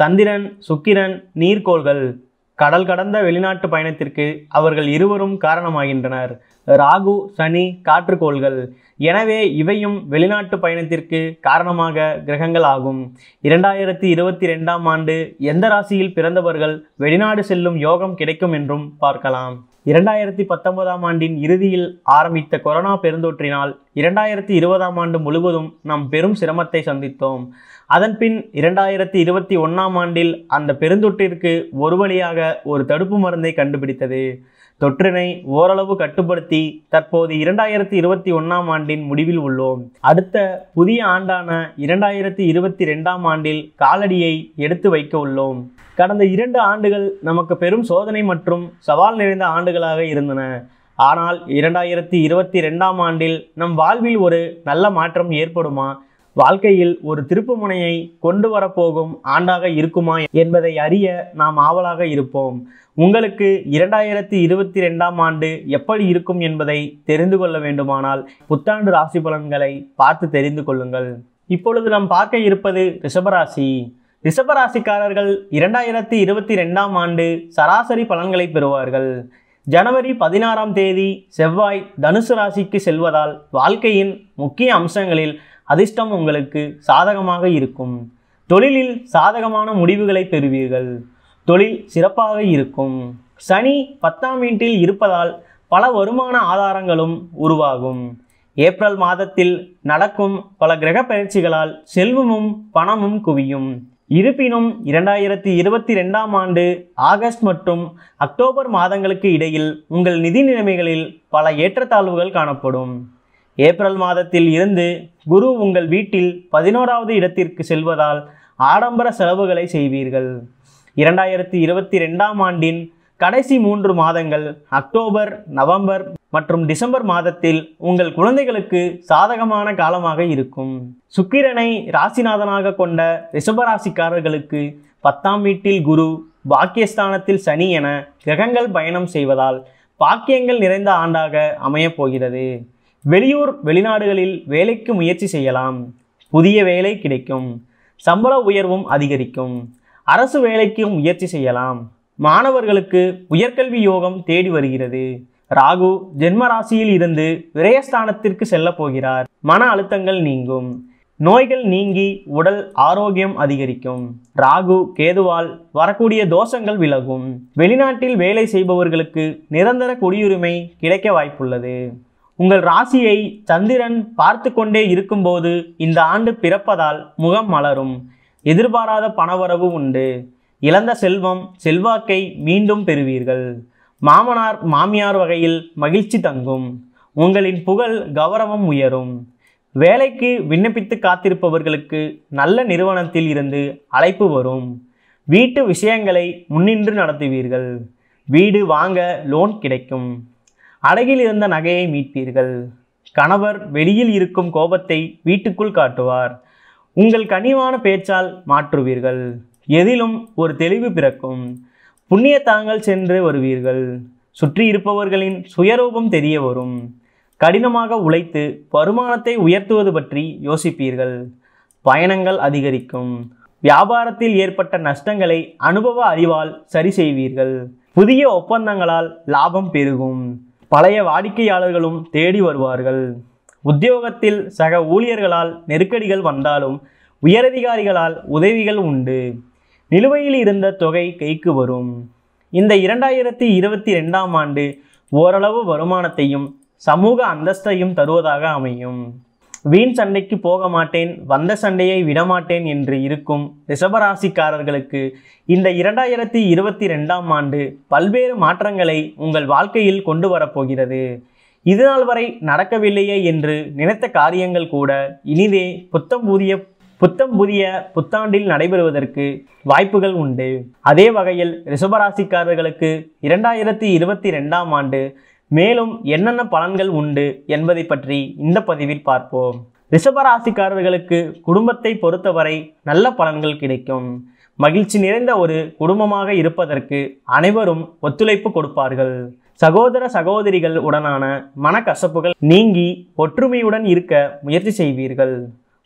சந்திரன் சுக்கிரன் நீர்க்கோள்கள் கடல் கடந்த வெளிநாட்டு பயணத்திற்கு அவர்கள் இருவரும் காரணமாகின்றனர் ராகு சனி காற்றுக்கோள்கள் எனவே இவையும் வெளிநாட்டு பயணத்திற்கு காரணமாக கிரகங்கள் ஆகும் இரண்டாயிரத்தி இருபத்தி ரெண்டாம் ஆண்டு எந்த ராசியில் பிறந்தவர்கள் வெளிநாடு செல்லும் யோகம் கிடைக்கும் என்றும் பார்க்கலாம் இரண்டாயிரத்தி பத்தொன்பதாம் ஆண்டின் இறுதியில் ஆரம்பித்த கொரோனா பெருந்தொற்றினால் இரண்டாயிரத்தி இருபதாம் ஆண்டு முழுவதும் நாம் பெரும் சிரமத்தை சந்தித்தோம் அதன்பின் இரண்டாயிரத்தி இருபத்தி ஒன்றாம் ஆண்டில் அந்த பெருந்தொற்றிற்கு ஒரு வழியாக ஒரு தடுப்பு மருந்தை கண்டுபிடித்தது தொற்றினை ஓரளவு கட்டுப்படுத்தி தற்போது இரண்டாயிரத்தி இருபத்தி ஒன்றாம் ஆண்டின் முடிவில் உள்ளோம் அடுத்த புதிய ஆண்டான இரண்டாயிரத்தி இருபத்தி ரெண்டாம் ஆண்டில் காலடியை எடுத்து வைக்க உள்ளோம் கடந்த இரண்டு ஆண்டுகள் நமக்கு பெரும் சோதனை மற்றும் சவால் நிறைந்த ஆண்டுகளாக இருந்தன ஆனால் இரண்டாயிரத்தி இருபத்தி ரெண்டாம் ஆண்டில் நம் வாழ்வில் ஒரு நல்ல மாற்றம் ஏற்படுமா வாழ்க்கையில் ஒரு திருப்புமுனையை கொண்டு வரப்போகும் ஆண்டாக இருக்குமா என்பதை அறிய நாம் ஆவலாக இருப்போம் உங்களுக்கு இரண்டாயிரத்தி இருபத்தி ரெண்டாம் ஆண்டு எப்படி இருக்கும் என்பதை தெரிந்து கொள்ள வேண்டுமானால் புத்தாண்டு ராசி பலன்களை பார்த்து தெரிந்து கொள்ளுங்கள் இப்பொழுது நாம் பார்க்க இருப்பது ரிஷபராசி ரிஷபராசிக்காரர்கள் இரண்டாயிரத்தி இருபத்தி ரெண்டாம் ஆண்டு சராசரி பலன்களை பெறுவார்கள் ஜனவரி பதினாறாம் தேதி செவ்வாய் தனுசு ராசிக்கு செல்வதால் வாழ்க்கையின் முக்கிய அம்சங்களில் அதிர்ஷ்டம் உங்களுக்கு சாதகமாக இருக்கும் தொழிலில் சாதகமான முடிவுகளை பெறுவீர்கள் தொழில் சிறப்பாக இருக்கும் சனி பத்தாம் வீட்டில் இருப்பதால் பல வருமான ஆதாரங்களும் உருவாகும் ஏப்ரல் மாதத்தில் நடக்கும் பல கிரக பயிற்சிகளால் செல்வமும் பணமும் குவியும் இருப்பினும் இரண்டாயிரத்தி இருபத்தி ரெண்டாம் ஆண்டு ஆகஸ்ட் மற்றும் அக்டோபர் மாதங்களுக்கு இடையில் உங்கள் நிதி நிலைமைகளில் பல ஏற்றத்தாழ்வுகள் காணப்படும் ஏப்ரல் மாதத்தில் இருந்து குரு உங்கள் வீட்டில் பதினோராவது இடத்திற்கு செல்வதால் ஆடம்பர செலவுகளை செய்வீர்கள் இரண்டாயிரத்தி இருபத்தி ரெண்டாம் ஆண்டின் கடைசி மூன்று மாதங்கள் அக்டோபர் நவம்பர் மற்றும் டிசம்பர் மாதத்தில் உங்கள் குழந்தைகளுக்கு சாதகமான காலமாக இருக்கும் சுக்கிரனை ராசிநாதனாக கொண்ட ரிஷபராசிக்காரர்களுக்கு பத்தாம் வீட்டில் குரு பாக்கியஸ்தானத்தில் சனி என கிரகங்கள் பயணம் செய்வதால் பாக்கியங்கள் நிறைந்த ஆண்டாக அமையப் போகிறது வெளியூர் வெளிநாடுகளில் வேலைக்கு முயற்சி செய்யலாம் புதிய வேலை கிடைக்கும் சம்பள உயர்வும் அதிகரிக்கும் அரசு வேலைக்கு முயற்சி செய்யலாம் மாணவர்களுக்கு உயர்கல்வி யோகம் தேடி வருகிறது ராகு ஜென்ம ராசியில் இருந்து விரயஸ்தானத்திற்கு செல்ல போகிறார் மன அழுத்தங்கள் நீங்கும் நோய்கள் நீங்கி உடல் ஆரோக்கியம் அதிகரிக்கும் ராகு கேதுவால் வரக்கூடிய தோஷங்கள் விலகும் வெளிநாட்டில் வேலை செய்பவர்களுக்கு நிரந்தர குடியுரிமை கிடைக்க வாய்ப்புள்ளது உங்கள் ராசியை சந்திரன் பார்த்து கொண்டே இருக்கும்போது இந்த ஆண்டு பிறப்பதால் முகம் மலரும் எதிர்பாராத பணவரவு உண்டு இழந்த செல்வம் செல்வாக்கை மீண்டும் பெறுவீர்கள் மாமனார் மாமியார் வகையில் மகிழ்ச்சி தங்கும் உங்களின் புகழ் கௌரவம் உயரும் வேலைக்கு விண்ணப்பித்து காத்திருப்பவர்களுக்கு நல்ல நிறுவனத்தில் இருந்து அழைப்பு வரும் வீட்டு விஷயங்களை முன்னின்று நடத்துவீர்கள் வீடு வாங்க லோன் கிடைக்கும் அடகில் இருந்த நகையை மீட்பீர்கள் கணவர் வெளியில் இருக்கும் கோபத்தை வீட்டுக்குள் காட்டுவார் உங்கள் கனிவான பேச்சால் மாற்றுவீர்கள் எதிலும் ஒரு தெளிவு பிறக்கும் புண்ணிய தாங்கள் சென்று வருவீர்கள் சுற்றி இருப்பவர்களின் சுயரூபம் தெரிய வரும் கடினமாக உழைத்து வருமானத்தை உயர்த்துவது பற்றி யோசிப்பீர்கள் பயணங்கள் அதிகரிக்கும் வியாபாரத்தில் ஏற்பட்ட நஷ்டங்களை அனுபவ அறிவால் சரி செய்வீர்கள் புதிய ஒப்பந்தங்களால் லாபம் பெருகும் பழைய வாடிக்கையாளர்களும் தேடி வருவார்கள் உத்தியோகத்தில் சக ஊழியர்களால் நெருக்கடிகள் வந்தாலும் உயரதிகாரிகளால் உதவிகள் உண்டு நிலுவையில் இருந்த தொகை கைக்கு வரும் இந்த இரண்டாயிரத்தி இருபத்தி ரெண்டாம் ஆண்டு ஓரளவு வருமானத்தையும் சமூக அந்தஸ்தையும் தருவதாக அமையும் வீண் சண்டைக்கு போக மாட்டேன் வந்த சண்டையை விடமாட்டேன் என்று இருக்கும் ரிஷபராசிக்காரர்களுக்கு இந்த இரண்டாயிரத்தி இருபத்தி ரெண்டாம் ஆண்டு பல்வேறு மாற்றங்களை உங்கள் வாழ்க்கையில் கொண்டு வரப்போகிறது இதுநாள் வரை நடக்கவில்லையே என்று நினைத்த காரியங்கள் கூட இனிதே புத்தம் புதிய புத்தம் புதிய புத்தாண்டில் நடைபெறுவதற்கு வாய்ப்புகள் உண்டு அதே வகையில் ரிஷபராசிக்காரர்களுக்கு இரண்டாயிரத்தி இருபத்தி ரெண்டாம் ஆண்டு மேலும் என்னென்ன பலன்கள் உண்டு என்பதை பற்றி இந்த பதிவில் பார்ப்போம் ரிஷபராசிக்காரர்களுக்கு குடும்பத்தை பொறுத்தவரை நல்ல பலன்கள் கிடைக்கும் மகிழ்ச்சி நிறைந்த ஒரு குடும்பமாக இருப்பதற்கு அனைவரும் ஒத்துழைப்பு கொடுப்பார்கள் சகோதர சகோதரிகள் உடனான மனக்கசப்புகள் நீங்கி ஒற்றுமையுடன் இருக்க முயற்சி செய்வீர்கள்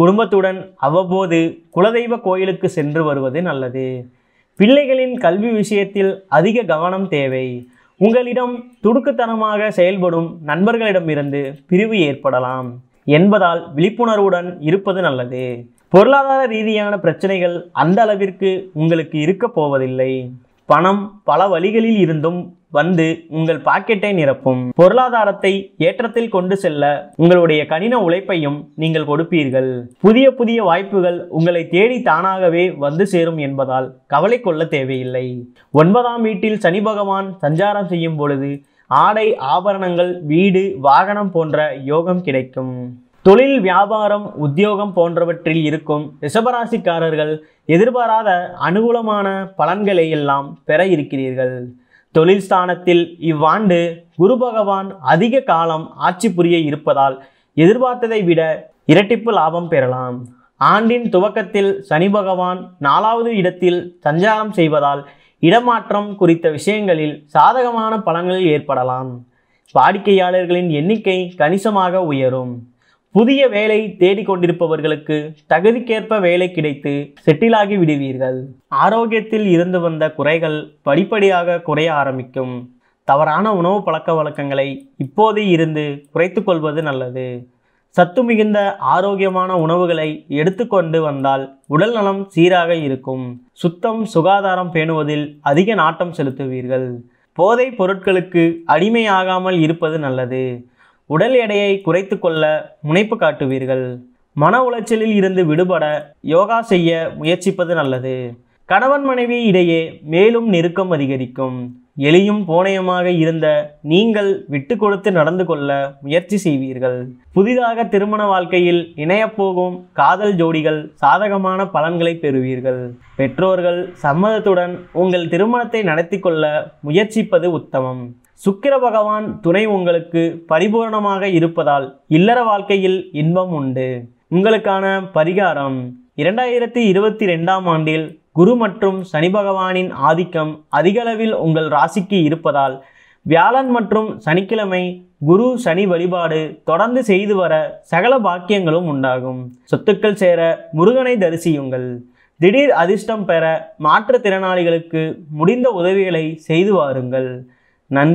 குடும்பத்துடன் அவ்வப்போது குலதெய்வ கோயிலுக்கு சென்று வருவது நல்லது பிள்ளைகளின் கல்வி விஷயத்தில் அதிக கவனம் தேவை உங்களிடம் துடுக்குத்தனமாக செயல்படும் நண்பர்களிடமிருந்து பிரிவு ஏற்படலாம் என்பதால் விழிப்புணர்வுடன் இருப்பது நல்லது பொருளாதார ரீதியான பிரச்சனைகள் அந்த அளவிற்கு உங்களுக்கு இருக்க போவதில்லை பணம் பல வழிகளில் இருந்தும் வந்து உங்கள் பாக்கெட்டை நிரப்பும் பொருளாதாரத்தை ஏற்றத்தில் கொண்டு செல்ல உங்களுடைய கடின உழைப்பையும் நீங்கள் கொடுப்பீர்கள் புதிய புதிய வாய்ப்புகள் உங்களை தேடி தானாகவே வந்து சேரும் என்பதால் கவலை கொள்ள தேவையில்லை ஒன்பதாம் வீட்டில் சனி பகவான் சஞ்சாரம் செய்யும் பொழுது ஆடை ஆபரணங்கள் வீடு வாகனம் போன்ற யோகம் கிடைக்கும் தொழில் வியாபாரம் உத்தியோகம் போன்றவற்றில் இருக்கும் ரிஷபராசிக்காரர்கள் எதிர்பாராத அனுகூலமான பலன்களை எல்லாம் பெற இருக்கிறீர்கள் தொழில் ஸ்தானத்தில் இவ்வாண்டு குரு பகவான் அதிக காலம் ஆட்சி புரிய இருப்பதால் எதிர்பார்த்ததை விட இரட்டிப்பு லாபம் பெறலாம் ஆண்டின் துவக்கத்தில் சனி பகவான் நாலாவது இடத்தில் சஞ்சாரம் செய்வதால் இடமாற்றம் குறித்த விஷயங்களில் சாதகமான பலன்கள் ஏற்படலாம் வாடிக்கையாளர்களின் எண்ணிக்கை கணிசமாக உயரும் புதிய வேலை தேடிக்கொண்டிருப்பவர்களுக்கு தகுதிக்கேற்ப வேலை கிடைத்து செட்டிலாகி விடுவீர்கள் ஆரோக்கியத்தில் இருந்து வந்த குறைகள் படிப்படியாக குறைய ஆரம்பிக்கும் தவறான உணவு பழக்க வழக்கங்களை இப்போதே இருந்து குறைத்து கொள்வது நல்லது சத்து மிகுந்த ஆரோக்கியமான உணவுகளை எடுத்துக்கொண்டு வந்தால் உடல் நலம் சீராக இருக்கும் சுத்தம் சுகாதாரம் பேணுவதில் அதிக நாட்டம் செலுத்துவீர்கள் போதைப் பொருட்களுக்கு அடிமையாகாமல் இருப்பது நல்லது உடல் எடையை குறைத்து கொள்ள முனைப்பு காட்டுவீர்கள் மன உளைச்சலில் இருந்து விடுபட யோகா செய்ய முயற்சிப்பது நல்லது கணவன் மனைவி இடையே மேலும் நெருக்கம் அதிகரிக்கும் எளியும் போனையுமாக இருந்த நீங்கள் விட்டு கொடுத்து நடந்து கொள்ள முயற்சி செய்வீர்கள் புதிதாக திருமண வாழ்க்கையில் இணையப்போகும் காதல் ஜோடிகள் சாதகமான பலன்களை பெறுவீர்கள் பெற்றோர்கள் சம்மதத்துடன் உங்கள் திருமணத்தை நடத்தி கொள்ள முயற்சிப்பது உத்தமம் சுக்கிர பகவான் துணை உங்களுக்கு பரிபூரணமாக இருப்பதால் இல்லற வாழ்க்கையில் இன்பம் உண்டு உங்களுக்கான பரிகாரம் இரண்டாயிரத்தி இருபத்தி ரெண்டாம் ஆண்டில் குரு மற்றும் சனி பகவானின் ஆதிக்கம் அதிகளவில் உங்கள் ராசிக்கு இருப்பதால் வியாழன் மற்றும் சனிக்கிழமை குரு சனி வழிபாடு தொடர்ந்து செய்து வர சகல பாக்கியங்களும் உண்டாகும் சொத்துக்கள் சேர முருகனை தரிசியுங்கள் திடீர் அதிர்ஷ்டம் பெற மாற்றுத்திறனாளிகளுக்கு முடிந்த உதவிகளை செய்து வாருங்கள் நன்றி